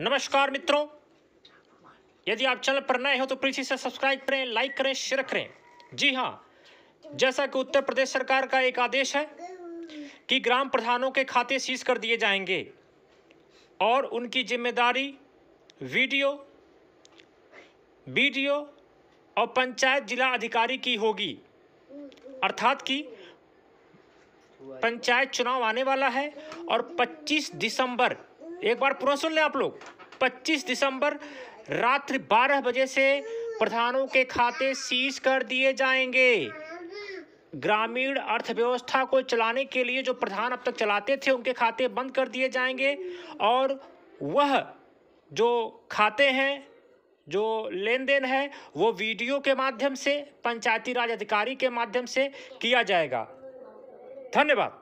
नमस्कार मित्रों यदि आप चैनल पर नए हो तो प्लीज इसे सब्सक्राइब करें लाइक करें शेयर करें जी हाँ जैसा कि उत्तर प्रदेश सरकार का एक आदेश है कि ग्राम प्रधानों के खाते सीज कर दिए जाएंगे और उनकी जिम्मेदारी वीडियो वीडियो और पंचायत जिला अधिकारी की होगी अर्थात कि पंचायत चुनाव आने वाला है और 25 दिसंबर एक बार पूरा सुन लें आप लोग 25 दिसंबर रात्रि 12 बजे से प्रधानों के खाते सीज कर दिए जाएंगे ग्रामीण अर्थव्यवस्था को चलाने के लिए जो प्रधान अब तक चलाते थे उनके खाते बंद कर दिए जाएंगे और वह जो खाते हैं जो लेन देन है वो वीडियो के माध्यम से पंचायती राज अधिकारी के माध्यम से किया जाएगा धन्यवाद